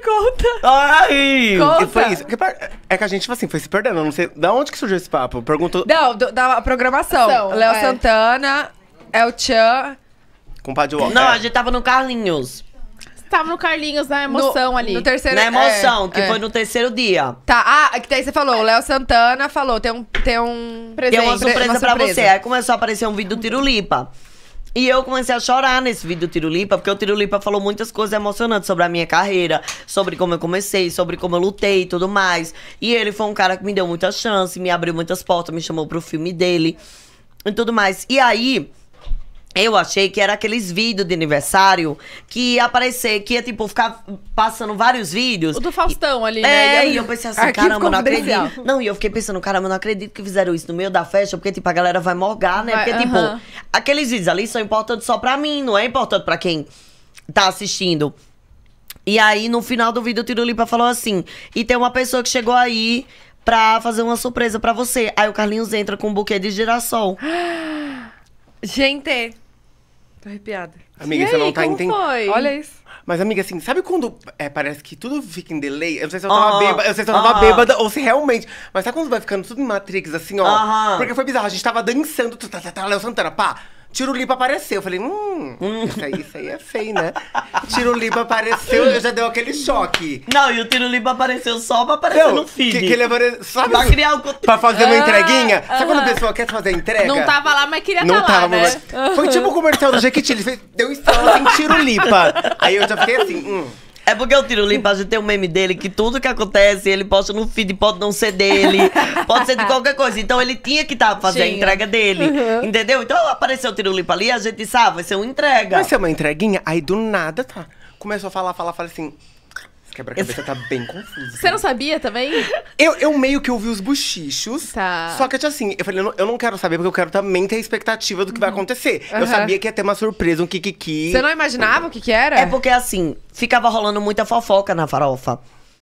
conta. Ai! Conta. Foi isso. É que a gente, tipo assim, foi se perdendo. Eu não sei. Da onde que surgiu esse papo? Perguntou. Não, do, da programação. Então, Léo é. Santana, El Chan. Com o Padua. Não, a gente tava no Carlinhos. Tava no Carlinhos, na emoção no, ali. No terceiro Na é, emoção, é, que é. foi no terceiro dia. Tá, ah, é que daí você falou, o Léo Santana falou, tem um. Tem um presente. Tem uma surpresa, uma surpresa pra você. Aí começou a aparecer um vídeo do Tirulipa. E eu comecei a chorar nesse vídeo do Tirulipa, porque o Tirulipa falou muitas coisas emocionantes sobre a minha carreira, sobre como eu comecei, sobre como eu lutei e tudo mais. E ele foi um cara que me deu muita chance, me abriu muitas portas, me chamou pro filme dele e tudo mais. E aí, eu achei que era aqueles vídeos de aniversário que ia aparecer, que ia, tipo, ficar passando vários vídeos. O do Faustão ali, é, né? É, e eu pensei assim, caramba, não acredito. Não, e eu fiquei pensando, caramba, não acredito que fizeram isso no meio da festa, porque, tipo, a galera vai morgar, né? Vai, porque, uh -huh. tipo, aqueles vídeos ali são importantes só pra mim, não é importante pra quem tá assistindo. E aí, no final do vídeo, o Tirulipa falou assim, e tem uma pessoa que chegou aí pra fazer uma surpresa pra você. Aí o Carlinhos entra com um buquê de girassol. Gente... Tô arrepiada. Amiga, e você aí, não tá entendendo. Olha isso. Mas, amiga, assim, sabe quando é, parece que tudo fica em delay? Eu não sei se eu tava, uh ah, -huh. bêbada, eu se eu tava uh ah. -huh. bêbada ou se realmente. Mas sabe quando vai ficando tudo em Matrix, assim, ó? Uh -huh. Porque foi bizarro. A gente tava dançando, tá, tá, tá, Léo Santana, pá. Tirulipa apareceu. Eu falei, hum, hum, isso, aí, isso aí é feio, né? Tirulipa apareceu, eu já deu aquele choque. Não, e o Tirulipa apareceu só pra aparecer Não, no feed. Que, que ele apareceu, Pra criar o conteúdo. Pra fazer uma ah, entreguinha. Sabe quando a pessoa quer fazer entrega? Não tava lá, mas queria Não tá tava, né? mas... Foi tipo o comercial do Jequiti, ele fez, deu estrela em assim, Tirulipa. aí eu já fiquei assim, hum. É porque o Tiro gente tem um meme dele que tudo que acontece ele posta no feed, pode não ser dele, pode ser de qualquer coisa. Então ele tinha que estar tá a entrega dele, uhum. entendeu? Então apareceu o Tiro Limpa ali, a gente sabe, ah, vai ser uma entrega. Vai ser uma entreguinha, aí do nada tá. Começou a falar, falar, falar assim quebra-cabeça tá bem confuso. Você não sabia também? Eu, eu meio que ouvi os bochichos. Tá. Só que, tipo assim, eu falei, eu não, quero saber, porque eu quero também ter a expectativa do que vai uhum. acontecer. Uhum. Eu sabia que ia ter uma surpresa, um kikiki. Você não imaginava o que que era? É porque, assim, ficava rolando muita fofoca na farofa.